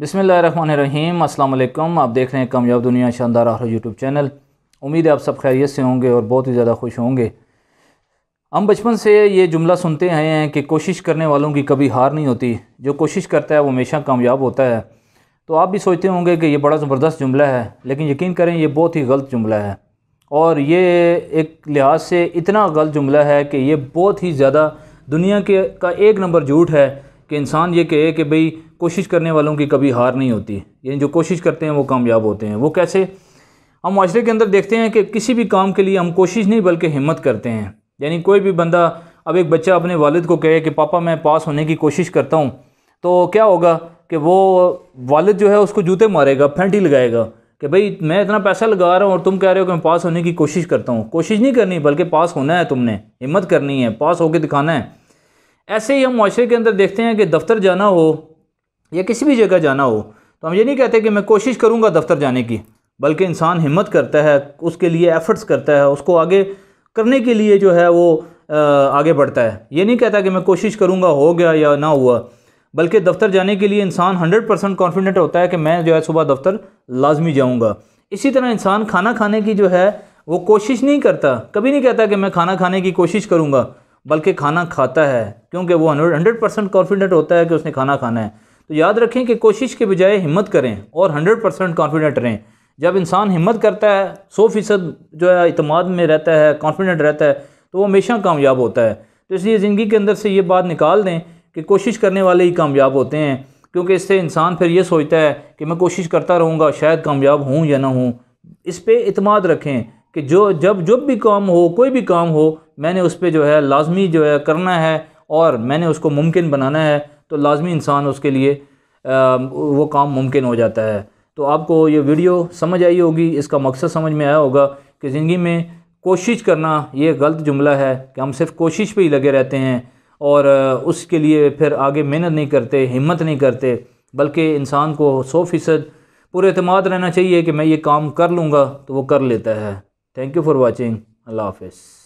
بسم اللہ الرحمن الرحیم السلام علیکم آپ دیکھ رہے ہیں کامیاب دنیا شاندار آخر یوٹیوب چینل امید ہے آپ سب خیریت سے ہوں گے اور بہت ہی زیادہ خوش ہوں گے ہم بچپن سے یہ جملہ سنتے ہیں کہ کوشش کرنے والوں کی کبھی ہار نہیں ہوتی جو کوشش کرتا ہے وہ ہمیشہ کامیاب ہوتا ہے تو آپ بھی سوچتے ہوں گے کہ یہ بڑا زبردست جملہ ہے لیکن یقین کریں یہ بہت ہی غلط جملہ ہے اور یہ ایک لحاظ سے اتنا غلط جملہ ہے کہ یہ بہت ہی زیادہ دنیا کے کا ایک نمبر جھوٹ ہے کہ انسان یہ کہے کہ بھئی کوشش کرنے والوں کی کبھی ہار نہیں ہوتی یعنی جو کوشش کرتے ہیں وہ کامیاب ہوتے ہیں وہ کیسے ہم معاشرے کے اندر دیکھتے ہیں کہ کسی بھی کام کے لیے ہم کوشش نہیں بلکہ ہمت کرتے ہیں یعنی کوئی بھی بندہ اب ایک بچہ اپنے والد کو کہے کہ پاپا میں پاس ہونے کی کوشش کرتا ہوں تو کیا ہوگا کہ وہ والد جو ہے اس کو جوتے مارے گا پھینٹی لگائے گا کہ بھئی میں اتنا پیسہ لگا رہا ہوں اور تم کہہ رہے ہو کہ میں پاس ہونے کی کوشش کرتا ہوں کوشش نہیں کرنی بلکہ پاس ہونا ہے تم نے ہمت کرنی ہے پاس ہو کے دکھانا ہے ایسے ہی ہم معاشرے کے اندر دیکھتے ہیں کہ دفتر جانا ہو یا کسی بھی جگہ جانا ہو تو ہم یہ نہیں کہتے کہ میں کوشش کروں گا دفتر جانے کی بلکہ انسان ہمت کرتا ہے اس کے لیے ایفرٹس کرتا ہے اس کو آگے کرنے کے لیے جو ہے وہ آگے بڑھتا ہے یہ نہیں کہتا کہ میں کوشش کروں گا ہو گیا یا نہ ہوا بلکہ دفتر جانے کے لیے انسان ہنڈریڈ پرسنٹ کانفیڈنٹ ہوتا ہے کہ میں جو ہے صبح دفتر لازمی جاؤں گا اسی طرح انسان کھانا کھانے کی جو ہے وہ کوشش نہیں کرتا کبھی نہیں کہتا کہ میں کھانا کھانے کی کوشش کروں گا بلکہ کھانا کھاتا ہے کیونکہ وہ ہنڈریڈ پرسینٹ کانفیڈنٹ ہوتا ہے کہ اس نے کھانا کھانا ہے تو یاد رکھیں کہ کوشش کے بجائے ہمت کریں اور ہنڈریڈ پرسینٹ کانفیڈنٹ رہیں جب انسان ہمت کرتا ہے سو فیصد جو ہے اعتماد میں رہتا ہے کانفیڈنٹ رہتا ہے تو وہ ہمیشہ کامیاب ہوتا ہے تو اس لیے زندگی کے اندر سے یہ بات نکال دیں کہ کوشش کرنے والے ہی کامیاب ہوتے ہیں کیونکہ اس سے انسان پھر یہ سوچتا ہے کہ میں کوشش کرتا رہوں گا شاید کامیاب ہوں یا نہ ہوں اس پہ اعتماد رکھیں کہ جو جب جب بھی کام ہو کوئی بھی کام ہو میں نے اس پہ جو ہے لازمی جو ہے کرنا ہے اور میں نے اس کو ممکن بنانا ہے تو لازمی انسان اس کے لیے وہ کام ممکن ہو جاتا ہے تو آپ کو یہ ویڈیو سمجھ آئی ہوگی اس کا مقصد سمجھ میں آیا ہوگا کہ زندگی میں کوشش کرنا یہ غلط جملہ ہے کہ ہم صرف کوشش پہ ہی لگے رہتے ہیں اور اس کے لیے پھر آگے محنت نہیں کرتے ہمت نہیں کرتے بلکہ انسان کو سو فیصد پورے اعتماد رہنا چاہیے کہ میں یہ کام کر لوں گا تو وہ کر لیتا ہے تھینک یو فار واچنگ اللہ حافظ